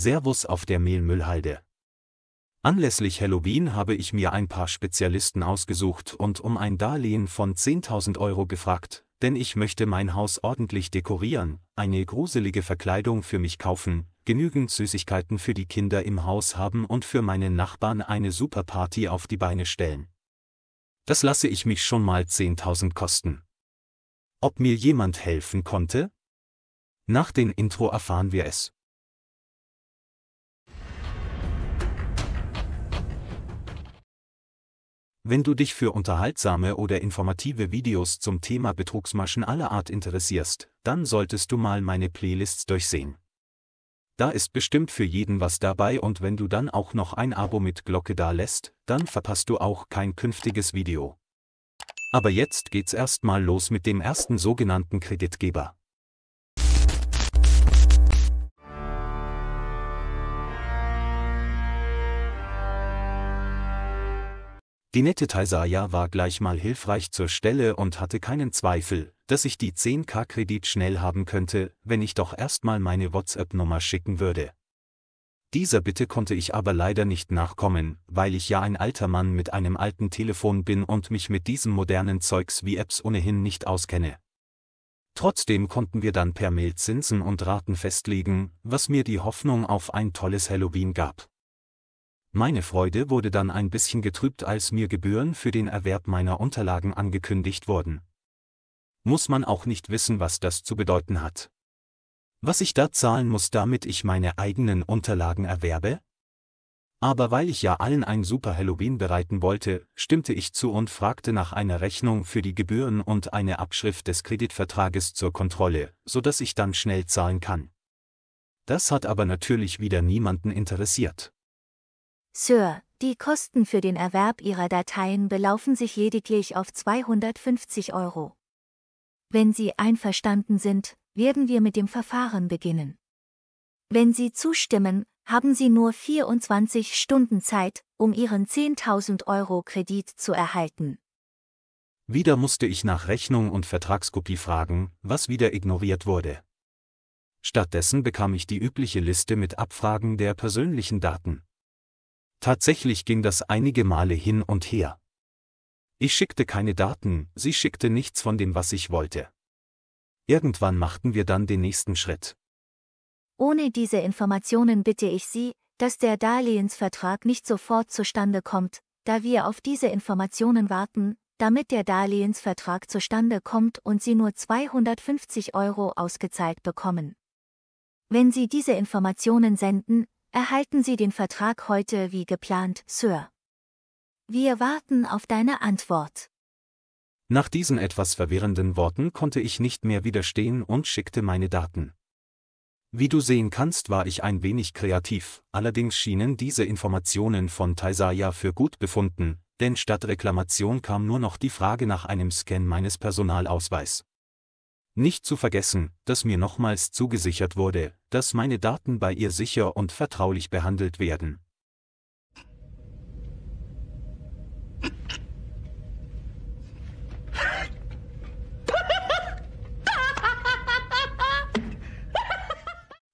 Servus auf der Mehlmüllhalde. Anlässlich Halloween habe ich mir ein paar Spezialisten ausgesucht und um ein Darlehen von 10.000 Euro gefragt, denn ich möchte mein Haus ordentlich dekorieren, eine gruselige Verkleidung für mich kaufen, genügend Süßigkeiten für die Kinder im Haus haben und für meine Nachbarn eine Superparty auf die Beine stellen. Das lasse ich mich schon mal 10.000 kosten. Ob mir jemand helfen konnte? Nach dem Intro erfahren wir es. Wenn du dich für unterhaltsame oder informative Videos zum Thema Betrugsmaschen aller Art interessierst, dann solltest du mal meine Playlists durchsehen. Da ist bestimmt für jeden was dabei und wenn du dann auch noch ein Abo mit Glocke da lässt, dann verpasst du auch kein künftiges Video. Aber jetzt geht's erstmal los mit dem ersten sogenannten Kreditgeber. Die nette Taisaya war gleich mal hilfreich zur Stelle und hatte keinen Zweifel, dass ich die 10k-Kredit schnell haben könnte, wenn ich doch erstmal meine WhatsApp-Nummer schicken würde. Dieser Bitte konnte ich aber leider nicht nachkommen, weil ich ja ein alter Mann mit einem alten Telefon bin und mich mit diesem modernen Zeugs wie Apps ohnehin nicht auskenne. Trotzdem konnten wir dann per Mail Zinsen und Raten festlegen, was mir die Hoffnung auf ein tolles Halloween gab. Meine Freude wurde dann ein bisschen getrübt, als mir Gebühren für den Erwerb meiner Unterlagen angekündigt wurden. Muss man auch nicht wissen, was das zu bedeuten hat. Was ich da zahlen muss, damit ich meine eigenen Unterlagen erwerbe? Aber weil ich ja allen ein super Halloween bereiten wollte, stimmte ich zu und fragte nach einer Rechnung für die Gebühren und eine Abschrift des Kreditvertrages zur Kontrolle, sodass ich dann schnell zahlen kann. Das hat aber natürlich wieder niemanden interessiert. Sir, die Kosten für den Erwerb Ihrer Dateien belaufen sich lediglich auf 250 Euro. Wenn Sie einverstanden sind, werden wir mit dem Verfahren beginnen. Wenn Sie zustimmen, haben Sie nur 24 Stunden Zeit, um Ihren 10.000 Euro Kredit zu erhalten. Wieder musste ich nach Rechnung und Vertragskopie fragen, was wieder ignoriert wurde. Stattdessen bekam ich die übliche Liste mit Abfragen der persönlichen Daten. Tatsächlich ging das einige Male hin und her. Ich schickte keine Daten, sie schickte nichts von dem, was ich wollte. Irgendwann machten wir dann den nächsten Schritt. Ohne diese Informationen bitte ich Sie, dass der Darlehensvertrag nicht sofort zustande kommt, da wir auf diese Informationen warten, damit der Darlehensvertrag zustande kommt und Sie nur 250 Euro ausgezahlt bekommen. Wenn Sie diese Informationen senden, Erhalten Sie den Vertrag heute wie geplant, Sir. Wir warten auf deine Antwort. Nach diesen etwas verwirrenden Worten konnte ich nicht mehr widerstehen und schickte meine Daten. Wie du sehen kannst, war ich ein wenig kreativ, allerdings schienen diese Informationen von Taisaya für gut befunden, denn statt Reklamation kam nur noch die Frage nach einem Scan meines Personalausweis. Nicht zu vergessen, dass mir nochmals zugesichert wurde, dass meine Daten bei ihr sicher und vertraulich behandelt werden.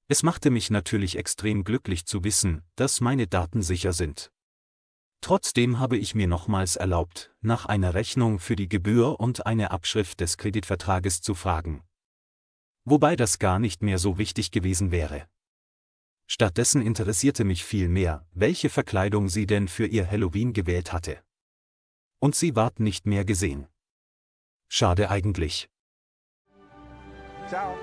Es machte mich natürlich extrem glücklich zu wissen, dass meine Daten sicher sind. Trotzdem habe ich mir nochmals erlaubt, nach einer Rechnung für die Gebühr und eine Abschrift des Kreditvertrages zu fragen. Wobei das gar nicht mehr so wichtig gewesen wäre. Stattdessen interessierte mich vielmehr, welche Verkleidung sie denn für ihr Halloween gewählt hatte. Und sie ward nicht mehr gesehen. Schade eigentlich. Ciao.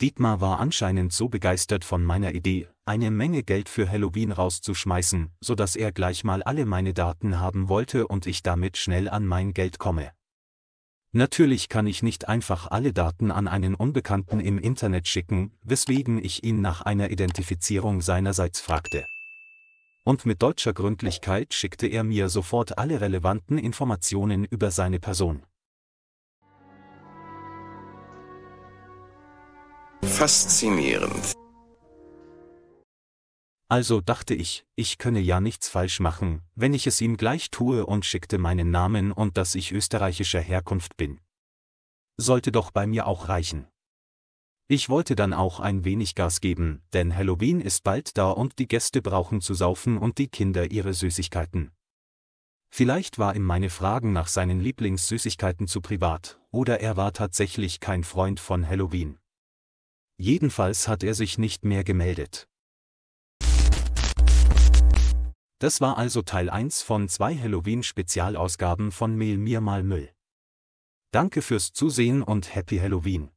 Dietmar war anscheinend so begeistert von meiner Idee, eine Menge Geld für Halloween rauszuschmeißen, so dass er gleich mal alle meine Daten haben wollte und ich damit schnell an mein Geld komme. Natürlich kann ich nicht einfach alle Daten an einen Unbekannten im Internet schicken, weswegen ich ihn nach einer Identifizierung seinerseits fragte. Und mit deutscher Gründlichkeit schickte er mir sofort alle relevanten Informationen über seine Person. Faszinierend. Also dachte ich, ich könne ja nichts falsch machen, wenn ich es ihm gleich tue und schickte meinen Namen und dass ich österreichischer Herkunft bin. Sollte doch bei mir auch reichen. Ich wollte dann auch ein wenig Gas geben, denn Halloween ist bald da und die Gäste brauchen zu saufen und die Kinder ihre Süßigkeiten. Vielleicht war ihm meine Fragen nach seinen Lieblingssüßigkeiten zu privat, oder er war tatsächlich kein Freund von Halloween. Jedenfalls hat er sich nicht mehr gemeldet. Das war also Teil 1 von zwei Halloween-Spezialausgaben von Mehl mir mal Müll. Danke fürs Zusehen und Happy Halloween!